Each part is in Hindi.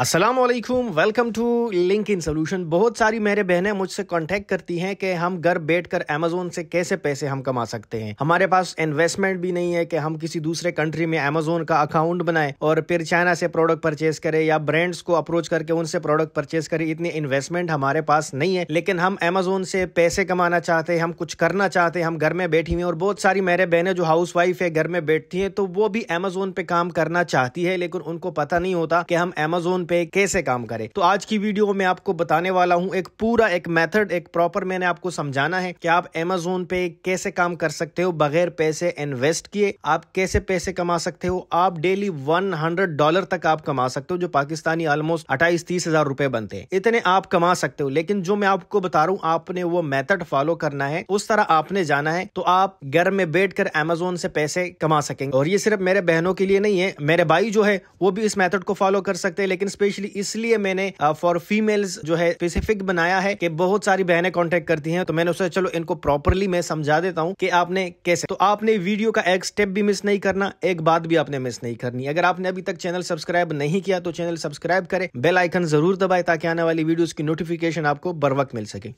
Aslam welcome to link in solution बहुत सारी मेरे बहनें मुझसे कॉन्टेक्ट करती हैं कि हम घर बैठकर अमेजोन से कैसे पैसे हम कमा सकते हैं हमारे पास इन्वेस्टमेंट भी नहीं है कि हम किसी दूसरे कंट्री में अमेजोन का अकाउंट बनाए और फिर चाइना से प्रोडक्ट परचेज करें या ब्रांड्स को अप्रोच करके उनसे प्रोडक्ट परचेज करें इतनी इन्वेस्टमेंट हमारे पास नहीं है लेकिन हम अमेजोन से पैसे कमाना चाहते हैं हम कुछ करना चाहते हैं हम घर में बैठी हुई और बहुत सारी मेरे बहनें जो हाउस वाइफ है घर में बैठती हैं तो वो भी अमेजोन पे काम करना चाहती है लेकिन उनको पता नहीं होता कि हम अमेजोन पे कैसे काम करे तो आज की वीडियो में आपको बताने वाला हूँ एक पूरा एक मेथड एक प्रॉपर मैंने आपको समझाना है कि आप एमेजोन पे कैसे काम कर सकते हो बगैर पैसे इन्वेस्ट किए आप कैसे पैसे कमा सकते हो आप डेली वन हंड्रेड डॉलर तक आप कमा सकते हो जो पाकिस्तानी ऑलमोस्ट अट्ठाईस तीस हजार रूपए बनते हैं इतने आप कमा सकते हो लेकिन जो मैं आपको बता रहा हूँ आपने वो मेथड फॉलो करना है उस तरह आपने जाना है तो आप घर में बैठ कर एमेजोन से पैसे कमा सकेंगे और ये सिर्फ मेरे बहनों के लिए नहीं है मेरे भाई जो है वो भी इस मेथड को फॉलो कर सकते हैं लेकिन स्पेशली इसलिए मैंने फॉर फीमेल्स जो है स्पेसिफिक बनाया है कि बहुत सारी बहनें कॉन्टेक्ट करती हैं तो मैंने सोचा चलो इनको प्रॉपरली मैं समझा देता हूँ कि आपने कैसे तो आपने वीडियो का एक स्टेप भी मिस नहीं करना एक बात भी आपने मिस नहीं करनी अगर आपने अभी तक चैनल सब्सक्राइब नहीं किया तो चैनल सब्सक्राइब करें बेल आइकन जरूर दबाए ताकि आने वाली वीडियोस की नोटिफिकेशन आपको बर वक्त मिल सके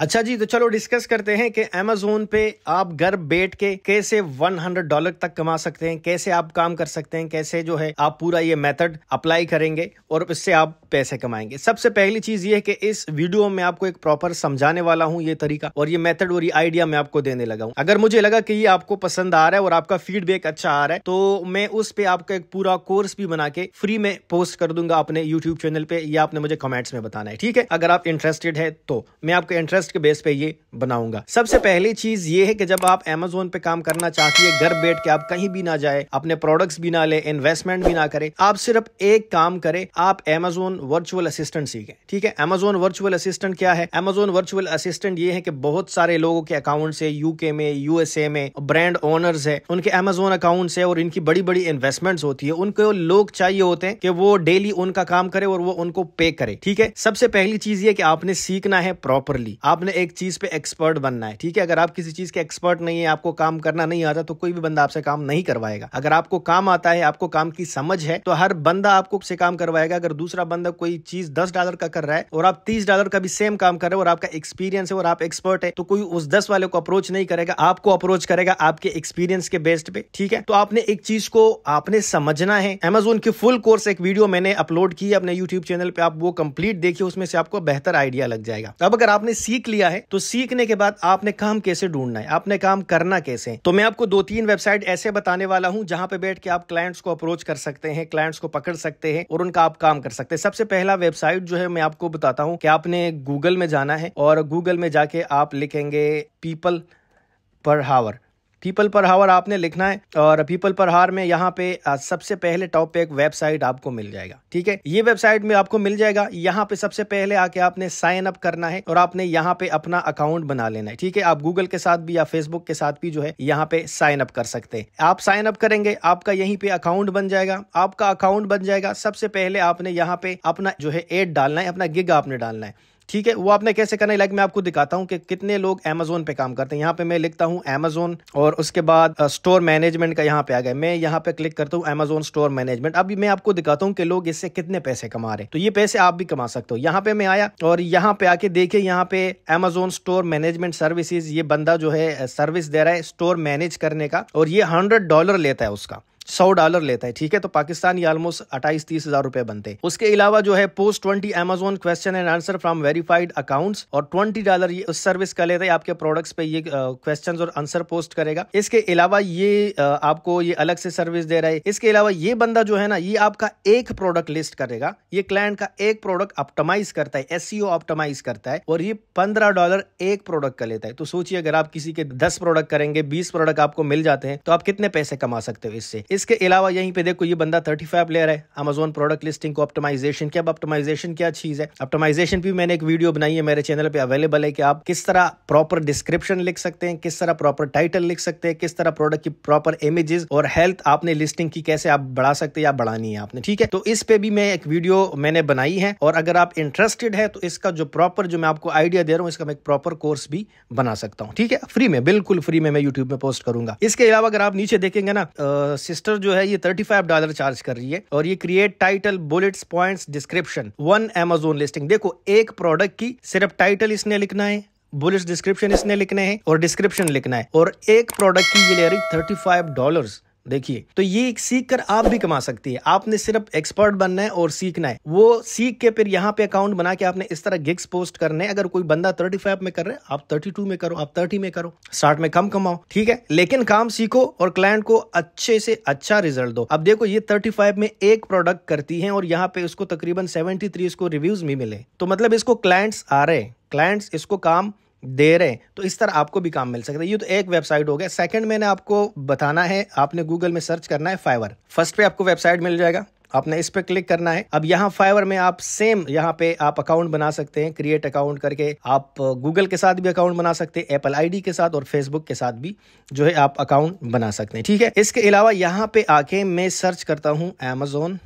अच्छा जी तो चलो डिस्कस करते हैं कि अमेजोन पे आप घर बैठ के कैसे 100 डॉलर तक कमा सकते हैं कैसे आप काम कर सकते हैं कैसे जो है आप पूरा ये मेथड अप्लाई करेंगे और इससे आप पैसे कमाएंगे सबसे पहली चीज ये है कि इस वीडियो में आपको एक प्रॉपर समझाने वाला हूँ ये तरीका और ये मेथड और ये आइडिया मैं आपको देने लगा हूँ अगर मुझे लगा कि ये आपको पसंद आ रहा है और आपका फीडबैक अच्छा आ रहा है तो मैं उस पर आपका एक पूरा कोर्स भी बना के फ्री में पोस्ट कर दूंगा अपने यूट्यूब चैनल पे या आपने मुझे कमेंट्स में बताना है ठीक है अगर आप इंटरेस्टेड है तो मैं आपको इंटरेस्ट रिक्वेस्ट के बेस पे ये बनाऊंगा सबसे पहली चीज ये है कि जब आप एमेजोन पे काम करना चाहती है घर बैठ के आप कहीं भी ना जाए अपने प्रोडक्ट्स भी ना ले इन्वेस्टमेंट भी ना करे आप सिर्फ एक काम करें आप एमेजोन वर्चुअल असिस्टेंट सीखे ठीक है एमेजोन वर्चुअल असिस्टेंट क्या है एमेजोन वर्चुअल असिस्टेंट ये है कि बहुत सारे लोगों के अकाउंट है यूके में यूएसए में ब्रांड ओनर्स है उनके एमेजोन अकाउंट है और इनकी बड़ी बड़ी इन्वेस्टमेंट होती है उनके लोग चाहिए होते हैं कि वो डेली उनका काम करे और वो उनको पे करे ठीक है सबसे पहली चीज ये कि आपने सीखना है प्रॉपरली आप आपने एक चीज़ पे एक्सपर्ट बनना है ठीक है अगर आप किसी चीज़ के एक्सपर्ट नहीं है आपको काम करना नहीं आता तो कोई भी बंदा आपसे काम नहीं करवाएगा अगर आपको काम आता है आपको काम की समझ है तो हर बंदा आपको से काम करवाएगा अगर दूसरा बंदा कोई चीज़ दस डॉलर का कर रहा है और आप तीस डॉलर का भी सेम काम कर रहे हो और आपका एक्सपीरियंस है और आप एक्सपर्ट है तो कोई उस दस वाले को अप्रोच नहीं करेगा आपको अप्रोच करेगा आपके एक्सपीरियंस के बेस्ट पे ठीक है तो आपने एक चीज को आपने समझना है अमेजोन की फुल कोर्स एक वीडियो मैंने अपलोड की अपने यूट्यूब चैनल पे आप वो कंप्लीट देखिए उसमें से आपको बेहतर आइडिया लग जाएगा अब अगर आपने सीख सीख लिया है तो सीखने के बाद आपने काम कैसे ढूंढना है आपने काम करना कैसे तो मैं आपको दो तीन वेबसाइट ऐसे बताने वाला हूँ जहां पे बैठ के आप क्लाइंट्स को अप्रोच कर सकते हैं क्लाइंट्स को पकड़ सकते हैं और उनका आप काम कर सकते हैं सबसे पहला वेबसाइट जो है मैं आपको बताता हूँ कि आपने गूगल में जाना है और गूगल में जाके आप लिखेंगे पीपल पर हावर पीपल पर हावर आपने लिखना है और पीपल पर हार में यहाँ पे सबसे पहले टॉप पे एक वेबसाइट आपको मिल जाएगा ठीक है ये वेबसाइट में आपको मिल जाएगा यहाँ पे सबसे पहले आके आपने साइन अप करना है और आपने यहाँ पे अपना अकाउंट बना लेना है ठीक है आप गूगल के साथ भी या फेसबुक के साथ भी जो है यहाँ पे साइन अप कर सकते हैं आप साइन अप करेंगे आपका यहीं पे अकाउंट बन जाएगा आपका अकाउंट बन जाएगा सबसे पहले आपने यहाँ पे अपना जो है एड डालना है अपना गिग आपने डालना है ठीक है वो आपने कैसे करना है लाइक मैं आपको दिखाता हूँ कि कितने लोग अमेजोन पे काम करते हैं यहाँ पे मैं लिखता हूँ अमेजोन और उसके बाद स्टोर मैनेजमेंट का यहाँ पे आ गया मैं यहाँ पे क्लिक करता हूँ अमेजोन स्टोर मैनेजमेंट अभी मैं आपको दिखाता हूँ कि लोग इससे कितने पैसे कमा रहे हैं तो ये पैसे आप भी कमा सकते हो यहाँ पे मैं आया और यहाँ पे आके देखे यहाँ पे अमेजोन स्टोर मैनेजमेंट सर्विसेज ये बंदा जो है सर्विस दे रहा है स्टोर मैनेज करने का और ये हंड्रेड डॉलर लेता है उसका सौ डॉलर लेता है ठीक है तो पाकिस्तान ये ऑलमोस्ट अट्ठाईस तीस हजार रुपए बनते उसके अलावा जो है post twenty Amazon question and answer from verified accounts और ट्वेंटी डॉलर ये उस सर्विस का लेता है आपके प्रोडक्ट्स पे ये क्वेश्चन और आंसर पोस्ट करेगा इसके अलावा ये आपको ये अलग से सर्विस दे रहा है इसके अलावा ये बंदा जो है ना ये आपका एक प्रोडक्ट लिस्ट करेगा ये क्लाइंट का एक प्रोडक्ट ऑप्टोमाइज करता है एस ऑप्टोमाइज e करता है और ये पंद्रह डॉलर एक प्रोडक्ट का लेता है तो सोचिए अगर आप किसी के दस प्रोडक्ट करेंगे बीस प्रोडक्ट आपको मिल जाते हैं तो आप कितने पैसे कमा सकते हो इससे इस इसके अलावा यहीं पे देखो ये बंदा 35 प्लेयर है अमेजोन प्रोडक्ट लिस्टिंग को ऑप्टिमाइजेशन क्या ऑप्टिमाइजेशन क्या चीज है ऑप्टिमाइजेशन भी मैंने एक वीडियो बनाई है मेरे चैनल पे अवेलेबल है कि आप किस तरह प्रॉपर डिस्क्रिप्शन लिख सकते हैं किस तरह प्रॉपर टाइटल लिख सकते हैं किस तरह प्रोडक्ट की प्रॉपर इमेजेस और हेल्थ आपने लिस्टिंग की कैसे आप बढ़ा सकते हैं या बढ़ानी है आपने ठीक है तो इस पे भी मैं एक वीडियो मैंने बनाई है और अगर आप इंटरेस्टेड है तो इसका जो प्रॉपर जो मैं आपको आइडिया दे रहा हूँ इसका मैं एक प्रॉपर कोर्स भी बना सकता हूँ ठीक है फ्री में बिल्कुल फ्री में मैं यूट्यूब में पोस्ट करूंगा इसके अलावा अगर आप नीचे देखेंगे ना रजिस्टर जो है ये थर्टी फाइव डॉलर चार्ज कर रही है और ये create title bullets points description one Amazon listing देखो एक प्रोडक्ट की सिर्फ टाइटल इसने लिखना है बुलेट्स डिस्क्रिप्शन इसने लिखने हैं और डिस्क्रिप्शन लिखना है और एक प्रोडक्ट की ये ले रही थर्टी फाइव डॉलर देखिए तो ये एक सीख कर आप भी कमा सकती है आपने सिर्फ एक्सपर्ट बनना है और सीखना है वो सीख के फिर यहाँ पे अकाउंट बना के आपने इस तरह गिग्स पोस्ट करने अगर कोई बंदा थर्टी फाइव में कर रहे आप थर्टी टू में करो आप थर्टी में करो स्टार्ट में कम कमाओ ठीक है लेकिन काम सीखो और क्लाइंट को अच्छे से अच्छा रिजल्ट दो अब देखो ये थर्टी फाइव में एक प्रोडक्ट करती है और यहाँ पे उसको तकरीबन सेवेंटी थ्री इसको रिव्यूज भी मिले तो मतलब इसको क्लाइंट्स आ रहे क्लाइंट्स इसको काम दे रहे हैं तो इस तरह आपको भी काम मिल सकता है ये तो एक वेबसाइट हो गया सेकंड मैंने आपको बताना है आपने गूगल में सर्च करना है फाइवर फर्स्ट पे आपको वेबसाइट मिल जाएगा आपने इस पे क्लिक करना है अब यहाँ फाइवर में आप सेम यहाँ पे आप अकाउंट बना सकते हैं क्रिएट अकाउंट करके आप गूगल के साथ भी अकाउंट बना सकते हैं एप्पल आईडी के साथ और फेसबुक के साथ भी जो है आप अकाउंट बना सकते हैं ठीक है इसके अलावा यहाँ पे आके मैं सर्च करता हूँ एमेजोन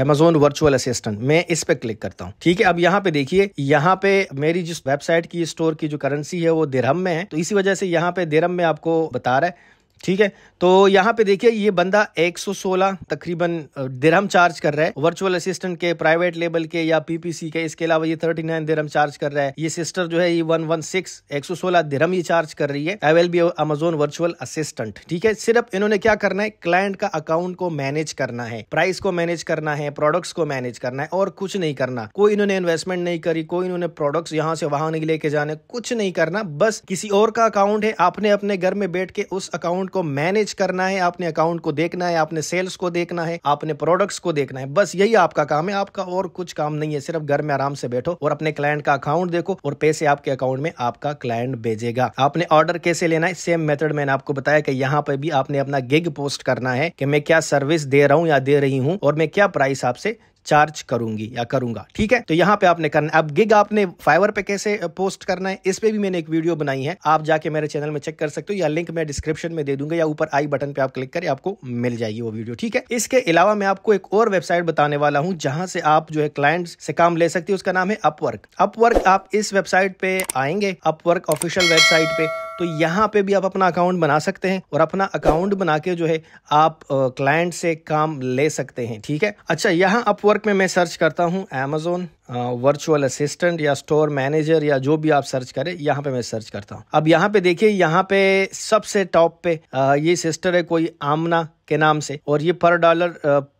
Amazon वर्चुअल असिस्टेंट मैं इस पे क्लिक करता हूँ ठीक है अब यहाँ पे देखिए यहाँ पे मेरी जिस वेबसाइट की स्टोर की जो करेंसी है वो दिरहम में है तो इसी वजह से यहाँ पे दिरहम में आपको बता रहा है ठीक है तो यहाँ पे देखिए ये बंदा 116 तकरीबन दिरहम चार्ज कर रहा है वर्चुअल असिस्टेंट के प्राइवेट लेवल के या पीपीसी के इसके अलावा ये 39 दिरहम चार्ज कर रहा है ये सिस्टर जो है ये 116 116 दिरहम ये चार्ज कर रही है I will be Amazon virtual assistant ठीक है सिर्फ इन्होंने क्या करना है क्लाइंट का अकाउंट को मैनेज करना है प्राइस को मैनेज करना है प्रोडक्ट्स को मैनेज करना है और कुछ नहीं करना कोई इन्होंने इन्वेस्टमेंट नहीं करी कोई इन्होंने प्रोडक्ट्स यहाँ से वहां नहीं लेके जाने कुछ नहीं करना बस किसी और का अकाउंट है आपने अपने घर में बैठ के उस अकाउंट को मैनेज करना है आपने अकाउंट को देखना है आपने सेल्स को देखना है आपने प्रोडक्ट्स को देखना है बस यही आपका काम है आपका और कुछ काम नहीं है सिर्फ घर में आराम से बैठो और अपने क्लाइंट का अकाउंट देखो और पैसे आपके अकाउंट में आपका क्लाइंट भेजेगा आपने ऑर्डर कैसे लेना है सेम मेथड मैंने आपको बताया कि यहाँ पर भी आपने अपना गिग पोस्ट करना है कि मैं क्या सर्विस दे रहा हूँ या दे रही हूँ और मैं क्या प्राइस आपसे चार्ज करूंगी या करूंगा ठीक है तो यहाँ पे आपने करना अब गिग आपने फाइवर पे कैसे पोस्ट करना है इस पे भी मैंने एक वीडियो बनाई है आप जाके मेरे चैनल में चेक कर सकते हो या लिंक मैं डिस्क्रिप्शन में दे दूंगा या ऊपर आई बटन पे आप क्लिक करें आपको मिल जाएगी वो वीडियो ठीक है इसके अलावा मैं आपको एक और वेबसाइट बताने वाला हूँ जहां से आप जो है क्लाइंट से काम ले सकते हो उसका नाम है अपवर्क अपवर्क आप इस वेबसाइट पे आएंगे अपवर्क ऑफिशियल वेबसाइट पे तो यहाँ पे भी आप अपना अकाउंट बना सकते हैं और अपना अकाउंट बना के जो है आप क्लाइंट से काम ले सकते हैं ठीक है अच्छा यहाँ अपवर्क में मैं सर्च करता हूँ एमेजोन वर्चुअल असिस्टेंट या स्टोर मैनेजर या जो भी आप सर्च करें यहाँ पे मैं सर्च करता हूँ अब यहाँ पे देखिए यहाँ पे सबसे टॉप पे आ, ये सिस्टर है कोई आमना के नाम से और ये पर डॉलर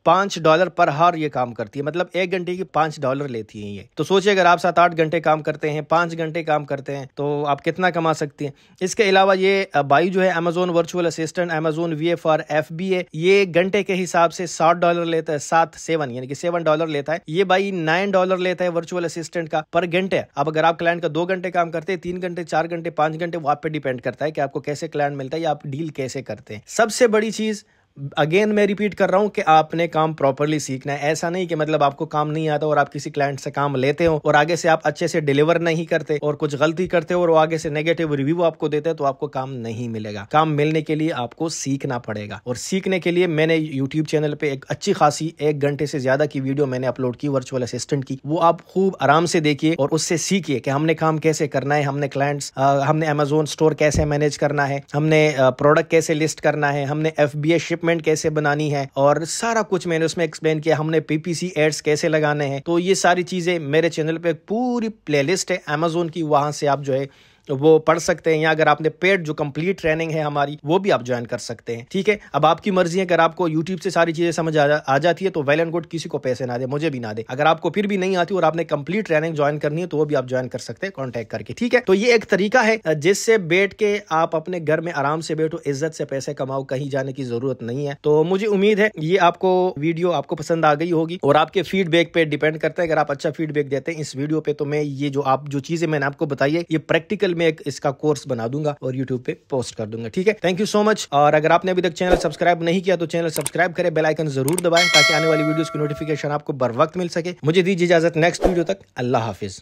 पांच डॉलर पर हार ये काम करती है मतलब एक घंटे की पांच डॉलर लेती है ये तो सोचिए अगर आप सात आठ घंटे काम करते हैं पांच घंटे काम करते हैं तो आप कितना कमा सकती हैं इसके अलावा ये बाई जो है Amazon virtual assistant Amazon V F R F B A ये घंटे के हिसाब से सात डॉलर लेता है सात सेवन यानी कि सेवन डॉलर लेता है ये बाई नाइन डॉलर लेता है रहता है वर्चुअल असिस्टेंट का पर घंटे अब अगर आप क्लाइंट का दो घंटे काम करते हैं तीन घंटे चार घंटे पांच घंटे वो आप पे डिपेंड करता है कि आपको कैसे क्लाइंट मिलता है या आप डील कैसे करते हैं सबसे बड़ी चीज अगेन मैं रिपीट कर रहा हूं कि आपने काम प्रॉपरली सीखना है ऐसा नहीं कि मतलब आपको काम नहीं आता और आप किसी क्लाइंट से काम लेते हो और आगे से आप अच्छे से डिलीवर नहीं करते और कुछ गलती करते हो और आगे से नेगेटिव रिव्यू आपको देते हैं तो आपको काम नहीं मिलेगा काम मिलने के लिए आपको सीखना पड़ेगा और सीखने के लिए मैंने यूट्यूब चैनल पर एक अच्छी खासी एक घंटे से ज्यादा की वीडियो मैंने अपलोड की वर्चुअल असिस्टेंट की वो आप खूब आराम से देखिए और उससे सीखिए कि हमने काम कैसे करना है हमने क्लाइंट्स हमने अमेजोन स्टोर कैसे मैनेज करना है हमने प्रोडक्ट कैसे लिस्ट करना है हमने एफ शिप इक्विपमेंट कैसे बनानी है और सारा कुछ मैंने उसमें एक्सप्लेन किया हमने पीपीसी एड्स कैसे लगाने हैं तो ये सारी चीजें मेरे चैनल पे पूरी प्लेलिस्ट है अमेजोन की वहां से आप जो है तो वो पढ़ सकते हैं या अगर आपने पेड जो कंप्लीट ट्रेनिंग है हमारी वो भी आप ज्वाइन कर सकते हैं ठीक है अब आपकी मर्जी है अगर आपको यूट्यूब से सारी चीजें समझ आ, जा, आ जाती है तो वेल एंड गुड किसी को पैसे ना दे मुझे भी ना दे अगर आपको फिर भी नहीं आती और आपने कंप्लीट ट्रेनिंग ज्वाइन करनी है तो वो भी आप ज्वाइन कर सकते हैं कॉन्टेक्ट करके ठीक है तो ये एक तरीका है जिससे बैठ के आप अपने घर में आराम से बैठो इज्जत से पैसे कमाओ कहीं जाने की जरूरत नहीं है तो मुझे उम्मीद है ये आपको वीडियो आपको पसंद आ गई होगी और आपके फीडबैक पे डिपेंड करता है अगर आप अच्छा फीडबैक देते हैं इस वीडियो पे तो मैं ये जो आप जो चीजें मैंने आपको बताई है ये प्रैक्टिकल टोटल मैं एक इसका कोर्स बना दूंगा और यूट्यूब पे पोस्ट कर दूंगा ठीक है थैंक यू सो मच और अगर आपने अभी तक चैनल सब्सक्राइब नहीं किया तो चैनल सब्सक्राइब करें बेलाइकन जरूर दबाएं ताकि आने वाली वीडियो की नोटिफिकेशन आपको बर वक्त मिल सके मुझे दीजिए इजाजत नेक्स्ट वीडियो तक अल्लाह हाफिज़